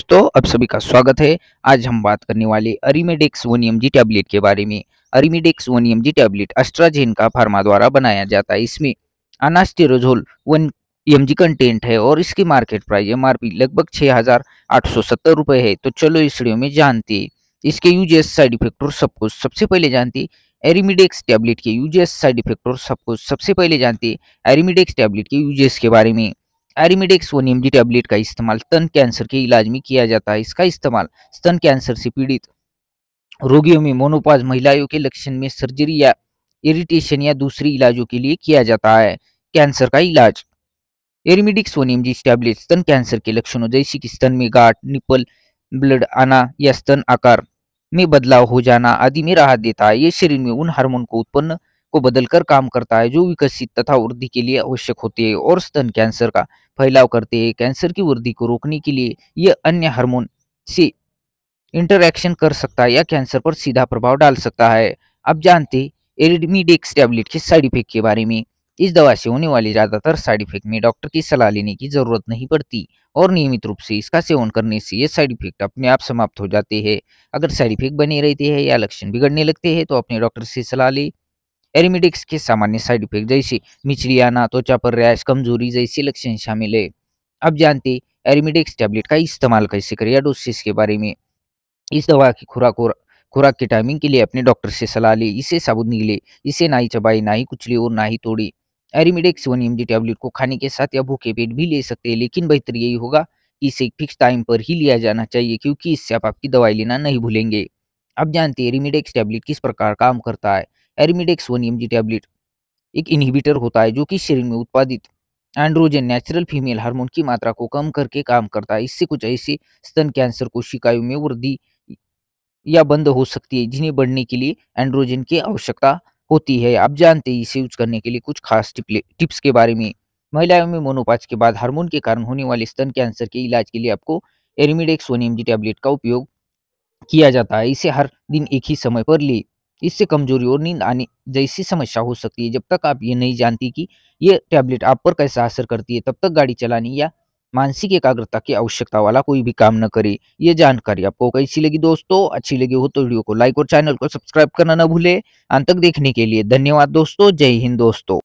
दोस्तों आप सभी का स्वागत है आज हम बात करने वाले अरिमेडिक्स वोनियम जी टैबलेट के बारे में अरिमेडिक्स वोनियम जी टैबलेट अस्ट्राजेन का फार्मा द्वारा बनाया जाता है इसमें anastrozole one M G content है और इसकी market price M R P लगभग छः हजार आठ सौ सत्तर रुपये है तो चलो इस वीडियो में जानती इसके यूजेस साइड इफेक्ट और सब कुछ सबसे पहले जानती एरिमिडेक्स टैबलेट के यूजेस साइड इफेक्ट और सब कुछ सबसे पहले जानती एरिमिडेक्स टैबलेट के यूजेस के बारे में एरिमिडेक सोनियम जी टैबलेट का इस्तेमाल स्तन कैंसर के इलाज में किया जाता है इसका इस्तेमाल स्तन कैंसर से पीड़ित रोगियों में मोनोपाज महिलाओं के लक्षण में सर्जरी या इरिटेशन या दूसरी इलाजों के लिए किया जाता है कैंसर का इलाज एरिमिडिक सोनियम जी टैबलेट स्तन कैंसर के लक्षणों जैसे कि स्तन में गाठ निपल ब्लड आना या स्तन आकार में बदलाव हो जाना आदि में राहत देता है ये शरीर में उन हार्मोन को उत्पन्न को बदलकर काम करता है जो विकसित तथा वृद्धि के लिए आवश्यक होते हैं और स्तन कैंसर का फैलाव करते हैं कैंसर की वृद्धि को रोकने के लिए यह अन्य हार्मोन से इंटरैक्शन कर सकता है या कैंसर पर सीधा प्रभाव डाल सकता है अब जानते एरिडमिडेक्स टैबलेट के साइड इफेक्ट के बारे में इस दवा से होने वाले ज़्यादातर साइड इफेक्ट में डॉक्टर की सलाह लेने की ज़रूरत नहीं पड़ती और नियमित रूप से इसका सेवन करने से ये साइड इफेक्ट अपने आप समाप्त हो जाते हैं अगर साइड इफेक्ट बने रहते हैं या लक्षण बिगड़ने लगते हैं तो अपने डॉक्टर से सलाह लें एरिमेटिक्स के सामान्य साइड इफेक्ट जैसे मिचरी आना त्वचा पर रैश कमजोरी जैसे लक्षण शामिल है अब जानते एरिमेटिक्स टैबलेट का इस्तेमाल कैसे करें या डोसेस के बारे में इस दवा की खुराक और खुराक की टाइमिंग के लिए अपने डॉक्टर से सलाह ले इसे साबुत निकले इसे ना ही चबाई ना ही कुचली और ना ही तोड़े एरिमिडिक्स वन एम टैबलेट को खाने के साथ या भूखे पेट भी ले सकते हैं लेकिन बेहतर यही होगा कि इसे फिक्स टाइम पर ही लिया जाना चाहिए क्योंकि इससे आप आपकी दवाई लेना नहीं भूलेंगे आप जानते हैं एरिमिडेक्स टैबलेट किस प्रकार काम करता है एरिमिडेक्स वन एम टैबलेट एक इनहिबिटर होता है जो कि शरीर में उत्पादित एंड्रोजन नेचुरल फीमेल हार्मोन की मात्रा को कम करके काम करता है इससे कुछ ऐसे स्तन कैंसर कोशिकाओं में वृद्धि या बंद हो सकती है जिन्हें बढ़ने के लिए एंड्रोजन की आवश्यकता होती है आप जानते हैं इसे यूज करने के लिए कुछ खास टिप्स के बारे में महिलाओं में मोनोपाच के बाद हार्मोन के कारण होने वाले स्तन कैंसर के इलाज के लिए आपको एरिमिडेक्स वन एम टैबलेट का उपयोग किया जाता है इसे हर दिन एक ही समय पर ले इससे कमजोरी और नींद आने जैसी समस्या हो सकती है जब तक आप ये नहीं जानती कि ये टैबलेट आप पर कैसा असर करती है तब तक गाड़ी चलानी या मानसिक एकाग्रता की आवश्यकता वाला कोई भी काम न करे ये जानकारी आपको कैसी लगी दोस्तों अच्छी लगी हो तो वीडियो को लाइक और चैनल को सब्सक्राइब करना न भूले अंत तक देखने के लिए धन्यवाद दोस्तों जय हिंद दोस्तों